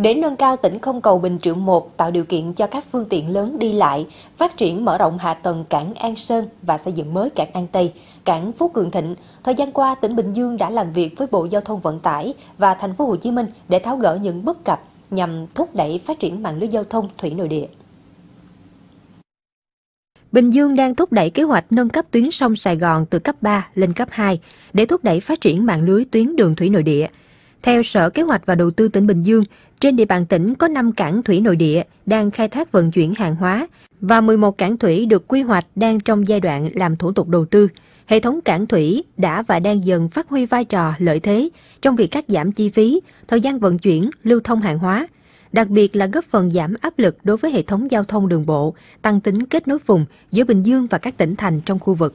Để nâng cao tỉnh không cầu Bình Triệu 1 tạo điều kiện cho các phương tiện lớn đi lại, phát triển mở rộng hạ tầng cảng An Sơn và xây dựng mới cảng An Tây, cảng Phú Cường Thịnh, thời gian qua tỉnh Bình Dương đã làm việc với Bộ Giao thông Vận tải và thành phố Hồ Chí Minh để tháo gỡ những bất cập nhằm thúc đẩy phát triển mạng lưới giao thông thủy nội địa. Bình Dương đang thúc đẩy kế hoạch nâng cấp tuyến sông Sài Gòn từ cấp 3 lên cấp 2 để thúc đẩy phát triển mạng lưới tuyến đường thủy nội địa, theo Sở Kế hoạch và Đầu tư tỉnh Bình Dương, trên địa bàn tỉnh có 5 cảng thủy nội địa đang khai thác vận chuyển hàng hóa và 11 cảng thủy được quy hoạch đang trong giai đoạn làm thủ tục đầu tư. Hệ thống cảng thủy đã và đang dần phát huy vai trò lợi thế trong việc cắt giảm chi phí, thời gian vận chuyển, lưu thông hàng hóa, đặc biệt là góp phần giảm áp lực đối với hệ thống giao thông đường bộ, tăng tính kết nối vùng giữa Bình Dương và các tỉnh thành trong khu vực.